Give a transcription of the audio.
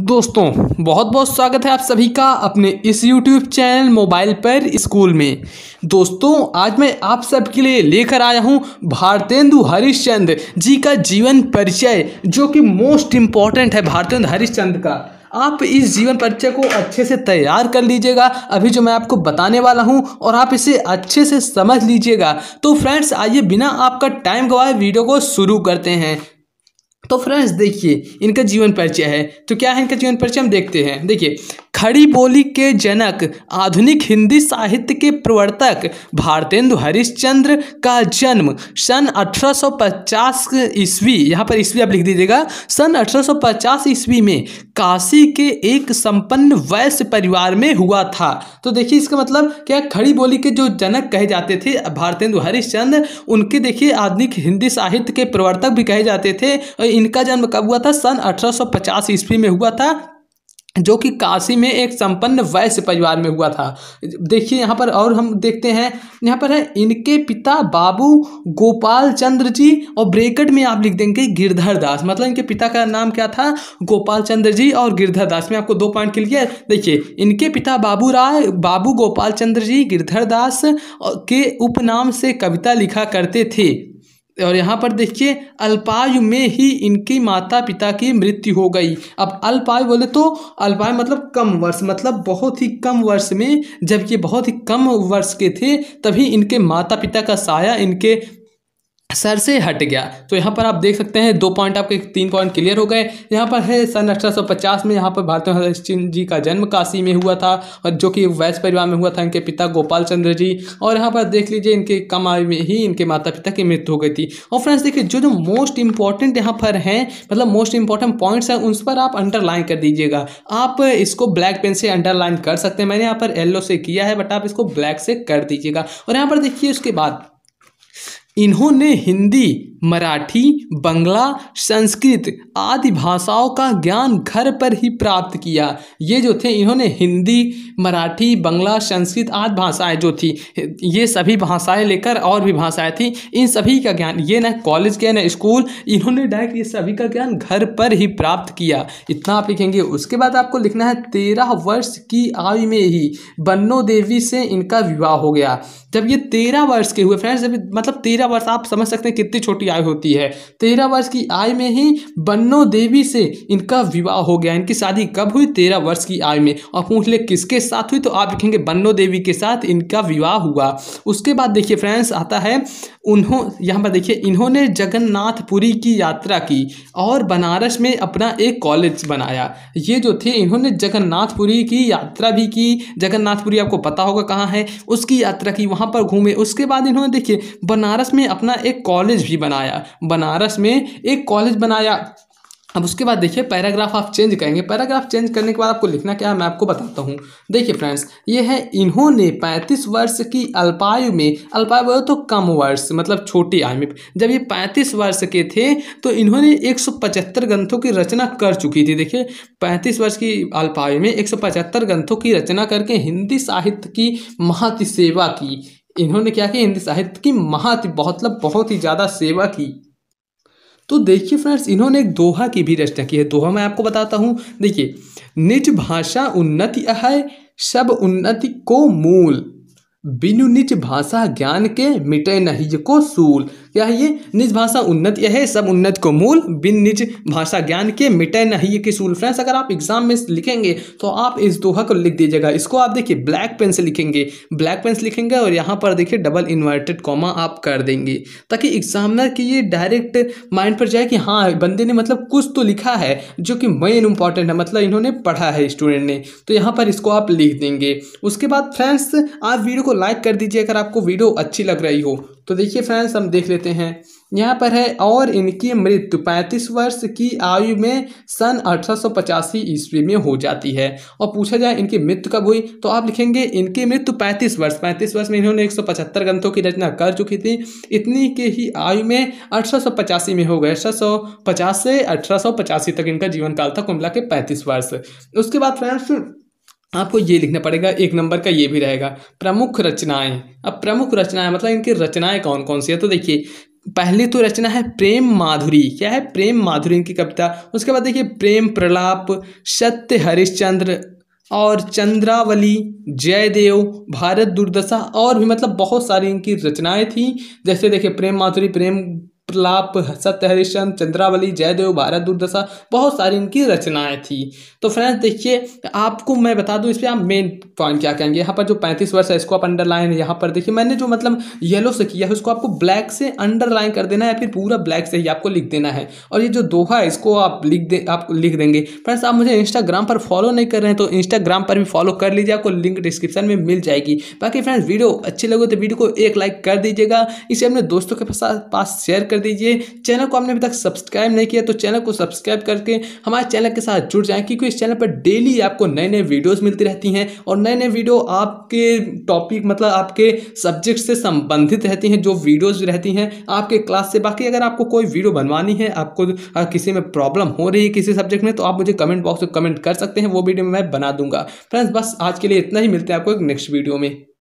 दोस्तों बहुत बहुत स्वागत है आप सभी का अपने इस YouTube चैनल मोबाइल पर स्कूल में दोस्तों आज मैं आप सबके लिए लेकर आया हूँ भारतेंदु हरिश्चंद्र जी का जीवन परिचय जो कि मोस्ट इम्पॉर्टेंट है भारतेंदु हरिश्चंद्र का आप इस जीवन परिचय को अच्छे से तैयार कर लीजिएगा अभी जो मैं आपको बताने वाला हूँ और आप इसे अच्छे से समझ लीजिएगा तो फ्रेंड्स आइए बिना आपका टाइम गवाए वीडियो को शुरू करते हैं तो फ्रेंड्स देखिए इनका जीवन परिचय है तो क्या है इनका जीवन परिचय हम देखते हैं देखिए खड़ी बोली के जनक आधुनिक हिंदी साहित्य के प्रवर्तक भारतेंदु हरिश्चंद्र का जन्म सन 1850 ईस्वी यहाँ पर ईस्वी आप लिख दीजिएगा सन 1850 ईस्वी में काशी के एक संपन्न वैश्य परिवार में हुआ था तो देखिए इसका मतलब क्या खड़ी बोली के जो जनक कहे जाते थे भारतेंदु हरिश्चंद्र उनके देखिए आधुनिक हिंदी साहित्य के प्रवर्तक भी कहे जाते थे और इनका जन्म कब हुआ था सन 1850 ईस्वी में हुआ था जो कि काशी में एक संपन्न वैश्य परिवार में हुआ था देखिए यहाँ पर और हम देखते हैं यहाँ पर है इनके पिता बाबू गोपाल चंद्र जी और ब्रेकट में आप लिख देंगे गिरधर दास मतलब इनके पिता का नाम क्या था गोपाल चंद्र जी और गिरधर दास में आपको दो पॉइंट क्लियर देखिए इनके पिता बाबू राय बाबू गोपाल चंद्र जी गिरधर दास के उपनाम से कविता लिखा करते थे और यहाँ पर देखिए अल्पायु में ही इनकी माता पिता की मृत्यु हो गई अब अल्पायु बोले तो अल्पायु मतलब कम वर्ष मतलब बहुत ही कम वर्ष में जब ये बहुत ही कम वर्ष के थे तभी इनके माता पिता का साया इनके सर से हट गया तो यहाँ पर आप देख सकते हैं दो पॉइंट आपके तीन पॉइंट क्लियर हो गए यहाँ पर है सन पचास में यहाँ पर भारत हरिश्चंद्र जी का जन्म काशी में हुआ था और जो कि वैश्य परिवार में हुआ था इनके पिता गोपाल चंद्र जी और यहाँ पर देख लीजिए इनके कम आयु में ही इनके माता पिता की मृत्यु हो गई थी और फ्रेंड्स देखिए जो जो मोस्ट इंपॉर्टेंट यहाँ पर हैं मतलब मोस्ट इंपॉर्टेंट पॉइंट्स हैं उन पर आप अंडरलाइन कर दीजिएगा आप इसको ब्लैक पेन से अंडरलाइन कर सकते हैं मैंने यहाँ पर येल्लो से किया है बट आप इसको ब्लैक से कर दीजिएगा और यहाँ पर देखिए उसके बाद इन्होंने हिंदी मराठी बंगला संस्कृत आदि भाषाओं का ज्ञान घर पर ही प्राप्त किया ये जो थे इन्होंने हिंदी मराठी बंगला संस्कृत आदि भाषाएं जो थी ये सभी भाषाएं लेकर और भी भाषाएं थी इन सभी का ज्ञान ये ना कॉलेज के ना स्कूल इन्होंने डायरेक्ट ये सभी का ज्ञान घर पर ही प्राप्त किया इतना आप लिखेंगे उसके बाद आपको लिखना है तेरह वर्ष की आयु में ही बन्नो देवी से इनका विवाह हो गया जब ये तेरह वर्ष के हुए फ्रेंड्स जब मतलब तेरह तेरह वर्ष आप समझ सकते हैं कितनी छोटी आयु होती है तेरह वर्ष की आयु में ही बन्नो देवी से इनका विवाह हो गया इनकी शादी कब हुई तेरह वर्ष की आयु में और पूछ ले किसके साथ हुई तो आप लिखेंगे बन्नो देवी के साथ इनका विवाह हुआ उसके बाद देखिए फ्रेंड्स आता है उन्हों यहाँ पर देखिए इन्होंने जगन्नाथपुरी की यात्रा की और बनारस में अपना एक कॉलेज बनाया ये जो थे इन्होंने जगन्नाथपुरी की यात्रा भी की जगन्नाथपुरी आपको पता होगा कहाँ है उसकी यात्रा की वहाँ पर घूमे उसके बाद इन्होंने देखिए बनारस में अपना एक कॉलेज भी बनाया बनारस में एक कॉलेज बनाया अब उसके बाद देखिए पैराग्राफ आप चेंज करेंगे पैराग्राफ चेंज करने के बाद आपको लिखना क्या है मैं आपको बताता हूँ देखिए फ्रेंड्स ये है इन्होंने 35 वर्ष की अल्पायु में अल्पायु बोलो तो कम वर्ष मतलब छोटी आयु में जब ये 35 वर्ष के थे तो इन्होंने 175 ग्रंथों की रचना कर चुकी थी देखिए 35 वर्ष की अल्पायु में एक ग्रंथों की रचना करके हिंदी साहित्य की महत्व सेवा की इन्होंने क्या किया हिंदी साहित्य की महात मतलब बहुत ही ज़्यादा सेवा की तो देखिए फ्रेंड्स इन्होंने एक दोहा की भी रचना की है दोहा मैं आपको बताता हूँ देखिए निज भाषा उन्नति है सब उन्नति को मूल बिनु निज भाषा ज्ञान के मिटे नहीं को सूल क्या है ये निज भाषा उन्नत यह है सब उन्नत को मूल बिन निज भाषा ज्ञान के मिटे नहीं ये किसूल फ्रेंड्स अगर आप एग्जाम में लिखेंगे तो आप इस दोहा को लिख दीजिएगा इसको आप देखिए ब्लैक पेन से लिखेंगे ब्लैक पेन से लिखेंगे और यहाँ पर देखिए डबल इन्वर्टेड कॉमा आप कर देंगे ताकि एग्जामिनर की ये डायरेक्ट माइंड पर जाए कि हाँ बंदे ने मतलब कुछ तो लिखा है जो कि मेन इंपॉर्टेंट है मतलब इन्होंने पढ़ा है स्टूडेंट ने तो यहाँ पर इसको आप लिख देंगे उसके बाद फ्रेंड्स आप वीडियो को लाइक कर दीजिए अगर आपको वीडियो अच्छी लग रही हो तो देखिए फ्रेंड्स हम देख लेते हैं यहाँ पर है और इनकी मृत्यु पैंतीस वर्ष की आयु में सन अठारह ईस्वी में हो जाती है और पूछा जाए इनकी मृत्यु कब हुई तो आप लिखेंगे इनकी मृत्यु पैंतीस वर्ष पैंतीस वर्ष में इन्होंने 175 ग्रंथों की रचना कर चुकी थी इतनी के ही आयु में अठारह में हो गए अठारह से अठारह तक इनका जीवन काल था कुमला के पैंतीस वर्ष उसके बाद फ्रेंड्स आपको ये लिखना पड़ेगा एक नंबर का ये भी रहेगा प्रमुख रचनाएं अब प्रमुख रचनाएं मतलब इनकी रचनाएं कौन कौन सी है तो देखिए पहली तो रचना है प्रेम माधुरी क्या है प्रेम माधुरी इनकी कविता उसके बाद देखिए प्रेम प्रलाप सत्य हरिश्चंद्र और चंद्रावली जयदेव भारत दुर्दशा और भी मतलब बहुत सारी इनकी रचनाएं थी जैसे देखिए प्रेम माधुरी प्रेम प्रलाप सत्य हरिश्चंद चंद्रावली जयदेव भारत दुर्दशा बहुत सारी इनकी रचनाएं थी तो फ्रेंड्स देखिए आपको मैं बता दूं इस पर आप मेन पॉइंट क्या कहेंगे यहाँ पर जो पैंतीस वर्ष है इसको आप अंडरलाइन यहाँ पर देखिए मैंने जो मतलब येलो से किया है उसको आपको ब्लैक से अंडरलाइन कर देना है या फिर पूरा ब्लैक से ही आपको लिख देना है और ये जो दोहा है इसको आप लिख दे आप लिख देंगे फ्रेंड्स आप मुझे इंस्टाग्राम पर फॉलो नहीं कर रहे हैं तो इंस्टाग्राम पर भी फॉलो कर लीजिए आपको लिंक डिस्क्रिप्शन में मिल जाएगी बाकी फ्रेंड्स वीडियो अच्छी लगे तो वीडियो को एक लाइक कर दीजिएगा इसे अपने दोस्तों के पास शेयर कर कर दीजिए चैनल को आपने अभी तक सब्सक्राइब नहीं किया तो चैनल को सब्सक्राइब करके हमारे चैनल के साथ जुड़ जाएँ क्योंकि इस चैनल पर डेली आपको नए नए वीडियोज़ मिलती रहती हैं और नए नए वीडियो आपके टॉपिक मतलब आपके सब्जेक्ट से संबंधित रहती हैं जो वीडियोज़ रहती हैं आपके क्लास से बाकी अगर आपको कोई वीडियो बनवानी है आपको किसी में प्रॉब्लम हो रही है किसी सब्जेक्ट में तो आप मुझे कमेंट बॉक्स में कमेंट कर सकते हैं वो वीडियो मैं बना दूंगा फ्रेंड्स बस आज के लिए इतना ही मिलते हैं आपको एक नेक्स्ट वीडियो में